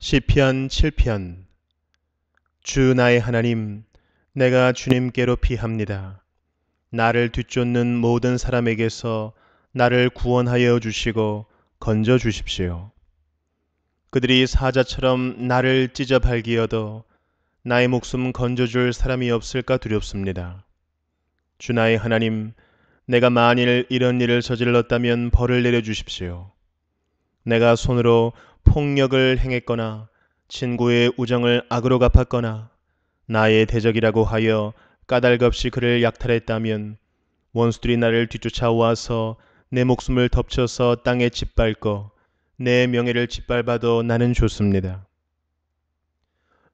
시편 7편 주 나의 하나님 내가 주님께로 피합니다. 나를 뒤쫓는 모든 사람에게서 나를 구원하여 주시고 건져 주십시오. 그들이 사자처럼 나를 찢어 발기어도 나의 목숨 건져줄 사람이 없을까 두렵습니다. 주 나의 하나님 내가 만일 이런 일을 저질렀다면 벌을 내려 주십시오. 내가 손으로 폭력을 행했거나 친구의 우정을 악으로 갚았거나 나의 대적이라고 하여 까닭없이 그를 약탈했다면 원수들이 나를 뒤쫓아와서 내 목숨을 덮쳐서 땅에 짓밟고 내 명예를 짓밟아도 나는 좋습니다.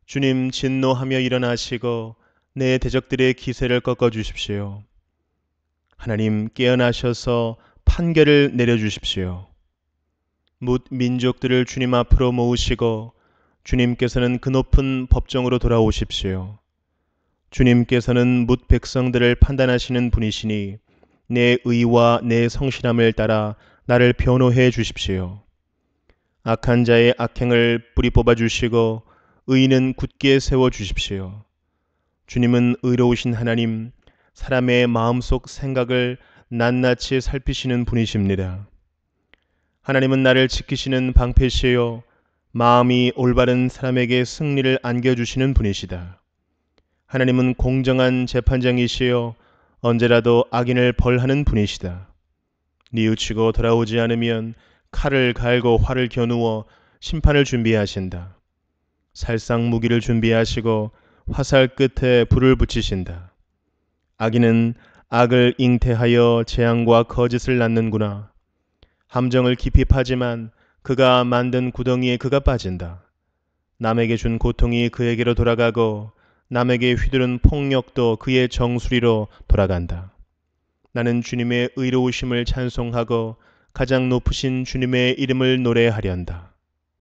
주님 진노하며 일어나시고 내 대적들의 기세를 꺾어 주십시오. 하나님 깨어나셔서 판결을 내려 주십시오. 뭇 민족들을 주님 앞으로 모으시고 주님께서는 그 높은 법정으로 돌아오십시오. 주님께서는 뭇 백성들을 판단하시는 분이시니 내 의와 내 성실함을 따라 나를 변호해 주십시오. 악한 자의 악행을 뿌리 뽑아 주시고 의인은 굳게 세워 주십시오. 주님은 의로우신 하나님, 사람의 마음속 생각을 낱낱이 살피시는 분이십니다. 하나님은 나를 지키시는 방패시요 마음이 올바른 사람에게 승리를 안겨주시는 분이시다. 하나님은 공정한 재판장이시요 언제라도 악인을 벌하는 분이시다. 뉘우치고 돌아오지 않으면 칼을 갈고 활을 겨누어 심판을 준비하신다. 살상 무기를 준비하시고 화살 끝에 불을 붙이신다. 악인은 악을 잉태하여 재앙과 거짓을 낳는구나. 함정을 깊이 파지만 그가 만든 구덩이에 그가 빠진다. 남에게 준 고통이 그에게로 돌아가고 남에게 휘두른 폭력도 그의 정수리로 돌아간다. 나는 주님의 의로우심을 찬송하고 가장 높으신 주님의 이름을 노래하련다.